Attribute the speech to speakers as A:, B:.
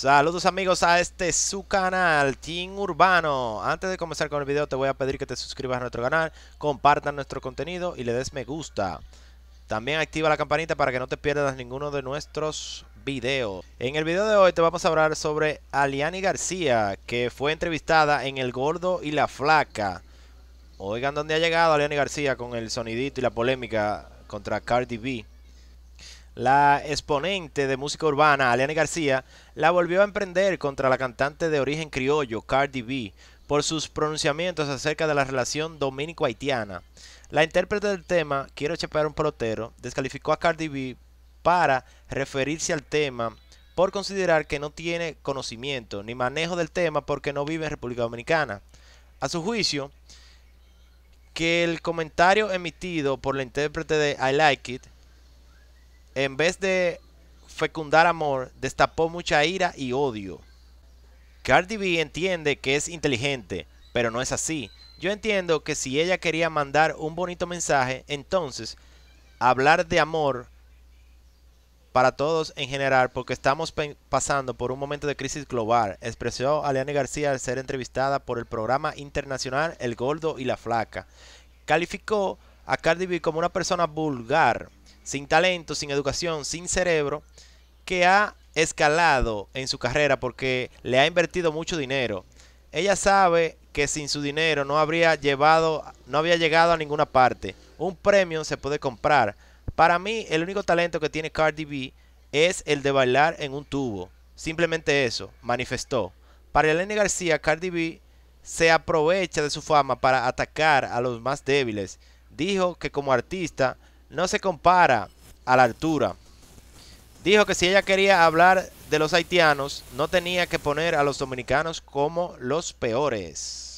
A: Saludos amigos a este su canal, Team Urbano. Antes de comenzar con el video te voy a pedir que te suscribas a nuestro canal, Compartan nuestro contenido y le des me gusta. También activa la campanita para que no te pierdas ninguno de nuestros videos. En el video de hoy te vamos a hablar sobre Aliani García, que fue entrevistada en El Gordo y la Flaca. Oigan dónde ha llegado Aliani García con el sonidito y la polémica contra Cardi B. La exponente de música urbana, Aliane García, la volvió a emprender contra la cantante de origen criollo, Cardi B, por sus pronunciamientos acerca de la relación dominico-haitiana. La intérprete del tema, Quiero Echapar un pelotero, descalificó a Cardi B para referirse al tema por considerar que no tiene conocimiento ni manejo del tema porque no vive en República Dominicana. A su juicio, que el comentario emitido por la intérprete de I Like It en vez de fecundar amor, destapó mucha ira y odio. Cardi B entiende que es inteligente, pero no es así. Yo entiendo que si ella quería mandar un bonito mensaje, entonces hablar de amor para todos en general, porque estamos pasando por un momento de crisis global, expresó Aliane García al ser entrevistada por el programa internacional El Gordo y la Flaca. Calificó a Cardi B como una persona vulgar, sin talento, sin educación, sin cerebro, que ha escalado en su carrera porque le ha invertido mucho dinero. Ella sabe que sin su dinero no habría llevado, no había llegado a ninguna parte. Un premio se puede comprar. Para mí, el único talento que tiene Cardi B es el de bailar en un tubo. Simplemente eso, manifestó. Para Elena García, Cardi B se aprovecha de su fama para atacar a los más débiles. Dijo que como artista no se compara a la altura. Dijo que si ella quería hablar de los haitianos, no tenía que poner a los dominicanos como los peores.